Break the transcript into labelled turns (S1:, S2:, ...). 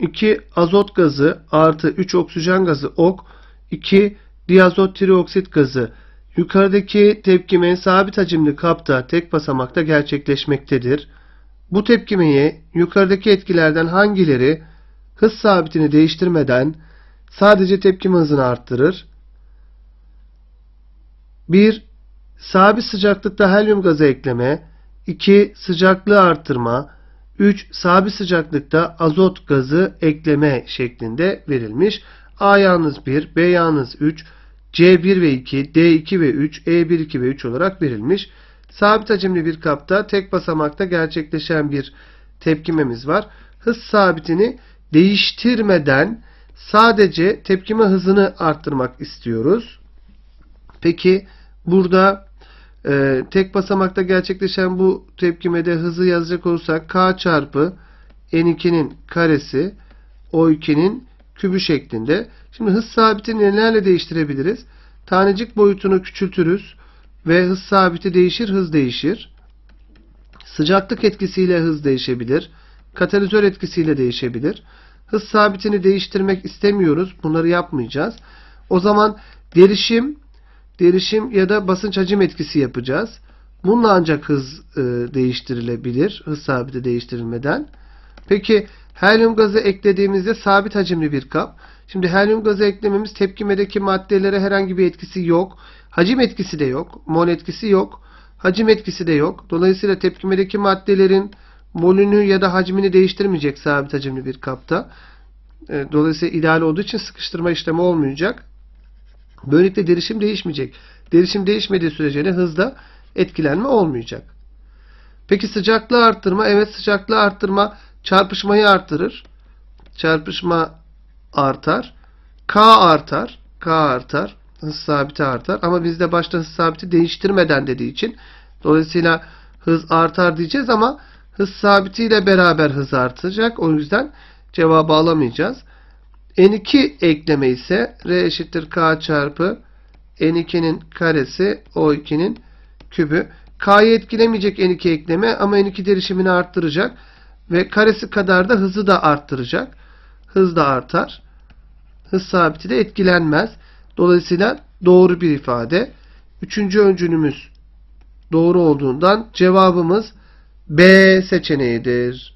S1: 2 azot gazı artı 3 oksijen gazı ok, 2 diazot trioksit gazı. Yukarıdaki tepkime sabit hacimli kapta tek basamakta gerçekleşmektedir. Bu tepkimeye yukarıdaki etkilerden hangileri hız sabitini değiştirmeden sadece tepkime hızını arttırır? 1. Sabit sıcaklıkta helyum gazı ekleme 2. Sıcaklığı arttırma 3. Sabit sıcaklıkta azot gazı ekleme şeklinde verilmiş. A yalnız 1, B yalnız 3, C1 ve 2, D2 ve 3, E1, 2 ve 3 olarak verilmiş. Sabit hacimli bir kapta tek basamakta gerçekleşen bir tepkimemiz var. Hız sabitini değiştirmeden sadece tepkime hızını arttırmak istiyoruz. Peki burada ee, tek basamakta gerçekleşen bu tepkimede hızı yazacak olursak k çarpı n2'nin karesi o2'nin kübü şeklinde. Şimdi hız sabitini nelerle değiştirebiliriz? Tanecik boyutunu küçültürüz ve hız sabiti değişir, hız değişir. Sıcaklık etkisiyle hız değişebilir. Katalizör etkisiyle değişebilir. Hız sabitini değiştirmek istemiyoruz. Bunları yapmayacağız. O zaman gelişim derişim ya da basınç hacim etkisi yapacağız. Bununla ancak hız e, değiştirilebilir. Hız sabiti değiştirilmeden. Peki helyum gazı eklediğimizde sabit hacimli bir kap. Şimdi helyum gazı eklememiz tepkimedeki maddelere herhangi bir etkisi yok. Hacim etkisi de yok. Mol etkisi yok. Hacim etkisi de yok. Dolayısıyla tepkimedeki maddelerin molünü ya da hacmini değiştirmeyecek sabit hacimli bir kapta. E, dolayısıyla ideal olduğu için sıkıştırma işlemi olmayacak. Böylelikle derişim değişmeyecek. Derişim değişmediği sürece ne hızda etkilenme olmayacak. Peki sıcaklığı arttırma. Evet sıcaklığı arttırma çarpışmayı artırır. Çarpışma artar. K artar. K artar. Hız sabiti artar. Ama bizde başta hız sabiti değiştirmeden dediği için dolayısıyla hız artar diyeceğiz ama hız sabitiyle beraber hız artacak. O yüzden cevabı alamayacağız. N2 ekleme ise R eşittir K çarpı N2'nin karesi O2'nin kübü. K'yı etkilemeyecek N2 ekleme ama N2 derişimini arttıracak. Ve karesi kadar da hızı da arttıracak. Hız da artar. Hız sabiti de etkilenmez. Dolayısıyla doğru bir ifade. Üçüncü öncülümüz doğru olduğundan cevabımız B seçeneğidir.